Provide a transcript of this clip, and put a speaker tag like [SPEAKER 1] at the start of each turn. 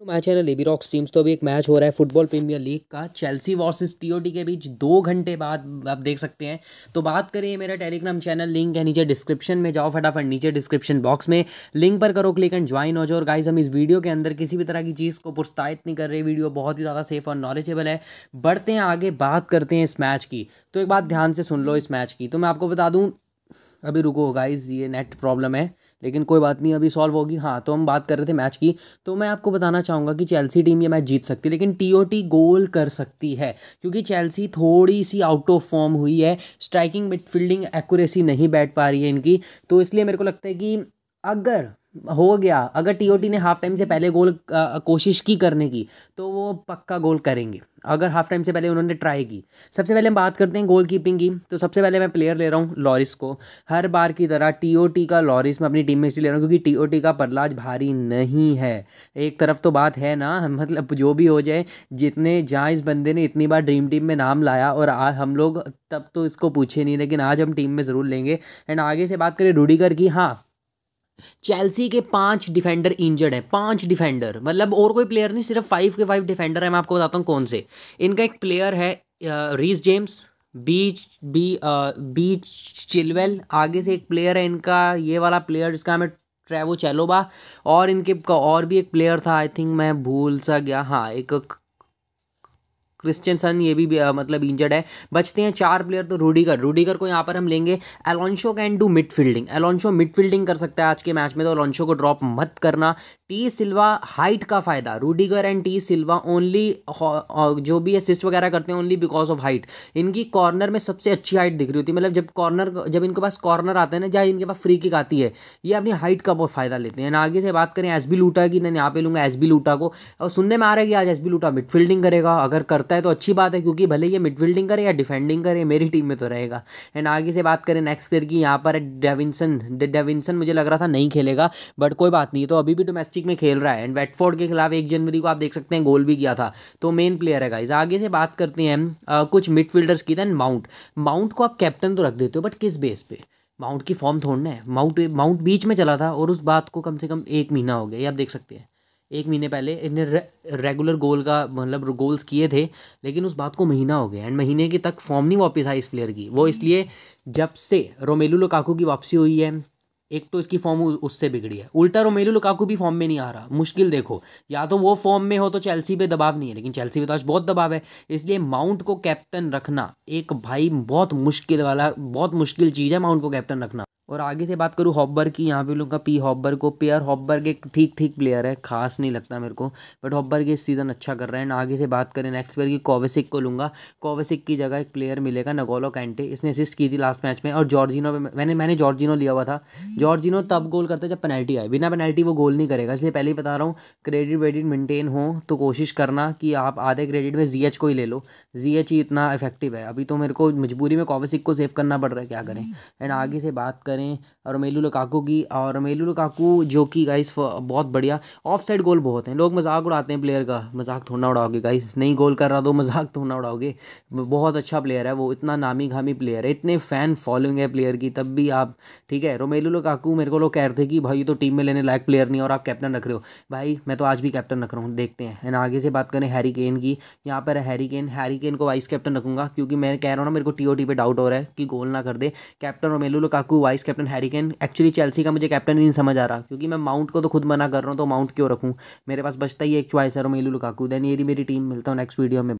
[SPEAKER 1] तो my channel AB Rocks teams तो अभी एक मैच हो रहा है फुटबॉल प्रीमियर लीग का चेल्सी वर्सेस टीओटी के बीच दो घंटे बाद आप देख सकते हैं तो बात करें मेरा टेलीग्राम चैनल लिंक है नीचे डिस्क्रिप्शन में जाओ फटाफट नीचे डिस्क्रिप्शन बॉक्स में लिंक पर करो क्लिक एंड ज्वाइन हो जाओ और गाइज हम इस वीडियो के अंदर किसी भी तरह की चीज़ को प्रोत्साहित नहीं कर रहे वीडियो बहुत ही ज़्यादा सेफ और नॉलेजेबल है बढ़ते हैं आगे बात करते हैं इस मैच की तो एक बात ध्यान से सुन लो इस मैच की तो मैं आपको बता दूँ अभी रुको गाइज ये नेट प्रॉब्लम है लेकिन कोई बात नहीं अभी सॉल्व होगी हाँ तो हम बात कर रहे थे मैच की तो मैं आपको बताना चाहूँगा कि चेल्सी टीम ये मैच जीत सकती है लेकिन टी गोल कर सकती है क्योंकि चेल्सी थोड़ी सी आउट ऑफ फॉर्म हुई है स्ट्राइकिंग मिडफील्डिंग एक्यूरेसी नहीं बैठ पा रही है इनकी तो इसलिए मेरे को लगता है कि अगर हो गया अगर टीओटी ने हाफ टाइम से पहले गोल आ, कोशिश की करने की तो वो पक्का गोल करेंगे अगर हाफ टाइम से पहले उन्होंने ट्राई की सबसे पहले हम बात करते हैं गोल कीपिंग की तो सबसे पहले मैं प्लेयर ले रहा हूँ लॉरिस को हर बार की तरह टीओटी का लॉरिस मैं अपनी टीम में इसलिए ले रहा हूँ क्योंकि टीओटी का परलाज भारी नहीं है एक तरफ तो बात है ना मतलब जो भी हो जाए जितने जहाँ इस बंदे ने इतनी बार ड्रीम टीम में नाम लाया और आज हम लोग तब तो इसको पूछे नहीं लेकिन आज हम टीम में ज़रूर लेंगे एंड आगे से बात करें रूडीगर की हाँ चेल्सी के पांच डिफेंडर इंजर्ड हैं पांच डिफेंडर मतलब और कोई प्लेयर नहीं सिर्फ फाइव के फाइव डिफेंडर है मैं आपको बताता हूँ कौन से इनका एक प्लेयर है रीस जेम्स बीच बी बीच चिलवेल आगे से एक प्लेयर है इनका ये वाला प्लेयर जिसका हमें ट्रेवो चेलोबा और इनके और भी एक प्लेयर था आई थिंक मैं भूल सा गया हाँ एक क्रिश्चियन सन ये भी आ, मतलब इंजर्ड है बचते हैं चार प्लेयर तो रूडीगर रूडीगर को यहाँ पर हम लेंगे Alonso can do midfielding Alonso midfielding कर सकता है आज के मैच में तो एलोंशो को ड्रॉप मत करना टी सिल्वा हाइट का फ़ायदा Rudiger and T Silva only जो भी असिस्ट वगैरह करते हैं ओनली बिकॉज ऑफ हाइट इनकी कॉर्नर में सबसे अच्छी हाइट दिख रही होती है मतलब जब कॉर्नर जब इनके पास कॉर्नर आते हैं ना जहाँ इनके पास फ्री किक आती है ये अपनी हाइट का बहुत फ़ायदा लेते हैं आगे से बात करें एस बी लूटा की नहीं तो यहाँ पे लूँगा एस बी लूटा को और सुनने में आ रहा है कि आज एस बी लूटा मिडफील्डिंग करेगा अगर करते करता है तो अच्छी बात है क्योंकि भले ये मिडफील्डिंग करे या डिफेंडिंग करे मेरी टीम में तो रहेगा एंड आगे से बात करें नेक्स्ट प्लेयर की यहाँ पर डेविनसन डेविनसन मुझे लग रहा था नहीं खेलेगा बट कोई बात नहीं तो अभी भी डोमेस्टिक में खेल रहा है एंड वेटफोर्ड के खिलाफ एक जनवरी को आप देख सकते हैं गोल भी किया था तो मेन प्लेयर है गाइज आगे से बात करते हैं कुछ मिडफील्डर्स की दैन माउंट माउंट को आप कैप्टन तो रख देते हो बट किस बेस पर माउंट की फॉर्म थोड़ना है माउंट माउंट बीच में चला था और उस बात को कम से कम एक महीना हो गया ये आप देख सकते हैं एक महीने पहले इन्हें रे, रेगुलर गोल का मतलब गोल्स किए थे लेकिन उस बात को महीना हो गया एंड महीने के तक फॉर्म नहीं वापस आई इस प्लेयर की वो इसलिए जब से रोमेलू लुकाकू की वापसी हुई है एक तो इसकी फॉर्म उससे बिगड़ी है उल्टा रोमेलू लुकाकू भी फॉर्म में नहीं आ रहा मुश्किल देखो या तो वो फॉर्म में हो तो चेल्सी पे दबाव नहीं है लेकिन चेल्सी पे तो आज बहुत दबाव है इसलिए माउंट को कैप्टन रखना एक भाई बहुत मुश्किल वाला बहुत मुश्किल चीज़ है माउंट को कैप्टन रखना और आगे से बात करूँ हॉब्बर की यहाँ पे लोग का पी हॉब्बर को पेयर हॉब्बर के ठीक ठीक प्लेयर है खास नहीं लगता मेरे को बट हॉब्बर के सीज़न अच्छा कर रहे हैं आगे से बात करें नेक्स्ट प्लेयर की कोवेसिक को लूँगा कोवेसिक की जगह एक प्लेयर मिलेगा नगोलो कैंटे इसने असिस्ट की थी लास्ट मैच में और जॉर्जिनो मैंने मैंने जॉर्जिनो लिया हुआ था जॉर्जिनो तब गोल करता जब पेनल्टी आए बिना पेनल्टी वो गोल नहीं करेगा इसलिए पहले ही बता रहा हूँ क्रेडिट वेडिट मेनटेन हो तो कोशिश करना कि आप आधे क्रेडिट में जी को ही ले लो जी ही इतना इफेक्टिव है अभी तो मेरे को मजबूरी में कोवेसिक को सेव करना पड़ रहा है क्या करें एंड आगे से बात करें करें रोमेलू लुकाकू की और रोमेलू लुकाकू जो कि गाइस बहुत बढ़िया ऑफ साइड गोल बहुत हैं लोग मजाक उड़ाते हैं प्लेयर का मजाक थोड़ा उड़ाओगे गाइस नहीं गोल कर रहा तो मजाक थोड़ा उड़ाओगे बहुत अच्छा प्लेयर है वो इतना नामी घामी प्लेयर है इतने फ़ैन फॉलोइंग है प्लेयर की तब भी आप ठीक है रोमेलू लुकाकू मेरे को लोग कह रहे थे कि भाई तो टीम में लेने लायक प्लेयर नहीं और आप कैप्टन रख रहे हो भाई मैं तो आज भी कैप्टन रख रहा हूँ देखते हैं एंड आगे से बात करें हैरी केन की यहाँ पर हैरी केन हैरी केन को वाइस कैप्टन रखूंगा क्योंकि मैं कह रहा हूँ ना मेरे को टी पे डाउट हो रहा है कि गोल ना कर दे captain Romelu Lukaku vice captain Harry Kane actually Chelsea का मुझे कैप्टन नहीं समझ आ रहा क्योंकि मैं माउंट को तो खुद मना कर रहा हूँ तो माउंट क्यों रखूँ मेरे पास बचता ही एक चॉइस है रोमेलू लुकाकू देन ये मेरी टीम मिलता हूँ नेक्स्ट वीडियो में